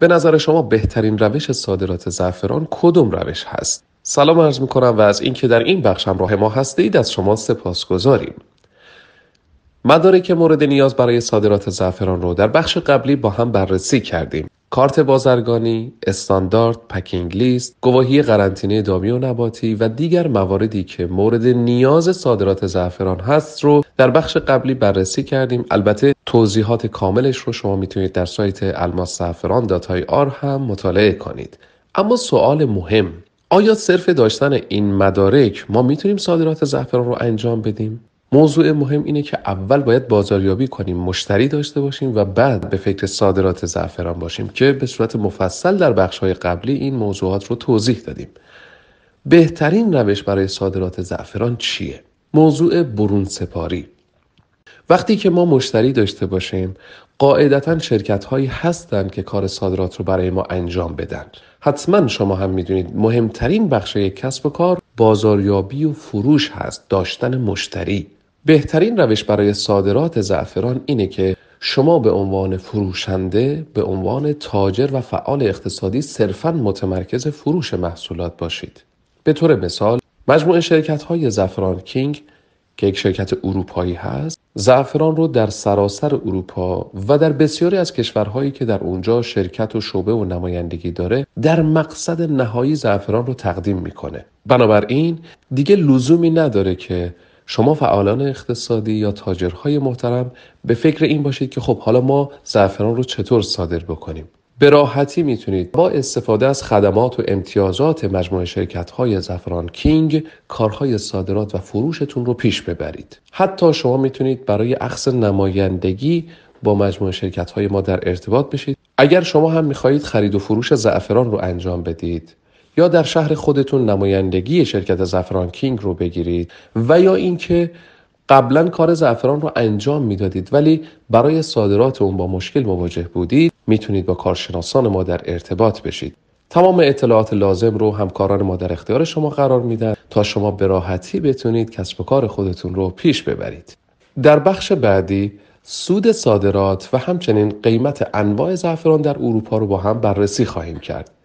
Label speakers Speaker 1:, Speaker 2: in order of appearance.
Speaker 1: به نظر شما بهترین روش صادرات زعفران کدوم روش هست سلام عرض می کنم و از اینکه در این بخش همراه ما هستید از شما سپاسگزاریم که مورد نیاز برای صادرات زعفران رو در بخش قبلی با هم بررسی کردیم کارت بازرگانی، استاندارد، پکینگ لیست، گواهی قرنطینه دامی و نباتی و دیگر مواردی که مورد نیاز صادرات زعفران هست رو در بخش قبلی بررسی کردیم. البته توضیحات کاملش رو شما میتونید در سایت الماس آر هم مطالعه کنید. اما سوال مهم آیا صرف داشتن این مدارک ما میتونیم صادرات زعفران رو انجام بدیم؟ موضوع مهم اینه که اول باید بازاریابی کنیم مشتری داشته باشیم و بعد به فکر صادرات زعفران باشیم که به صورت مفصل در بخشهای قبلی این موضوعات رو توضیح دادیم بهترین روش برای صادرات زعفران چیه موضوع برون سپاری وقتی که ما مشتری داشته باشیم قاعدتا شرکت هایی هستند که کار صادرات رو برای ما انجام بدن حتما شما هم میدونید مهمترین بخش کسب و کار بازاریابی و فروش هست داشتن مشتری بهترین روش برای صادرات زعفران اینه که شما به عنوان فروشنده به عنوان تاجر و فعال اقتصادی صرفا متمرکز فروش محصولات باشید به طور مثال مجموع شرکت های زعفران کینگ که یک شرکت اروپایی هست زعفران رو در سراسر اروپا و در بسیاری از کشورهایی که در اونجا شرکت و شعبه و نمایندگی داره در مقصد نهایی زعفران رو تقدیم میکنه بنابراین دیگه لزومی نداره که شما فعالان اقتصادی یا تاجرهای محترم به فکر این باشید که خب حالا ما زعفران رو چطور صادر بکنیم به راحتی میتونید با استفاده از خدمات و امتیازات مجموعه شرکت های زفران کینگ کارهای صادرات و فروشتون رو پیش ببرید. حتی شما میتونید برای اخذ نمایندگی با مجموعه شرکت های ما در ارتباط بشید. اگر شما هم میخواهید خرید و فروش زعفران رو انجام بدید یا در شهر خودتون نمایندگی شرکت زفران کینگ رو بگیرید و یا اینکه قبلا کار زعفران رو انجام میدادید ولی برای صادرات اون با مشکل مواجه بودید میتونید با کارشناسان ما در ارتباط بشید تمام اطلاعات لازم رو همکاران ما در اختیار شما قرار میدن تا شما به راحتی بتونید کسب و کار خودتون رو پیش ببرید در بخش بعدی سود صادرات و همچنین قیمت انواع زعفران در اروپا رو با هم بررسی خواهیم کرد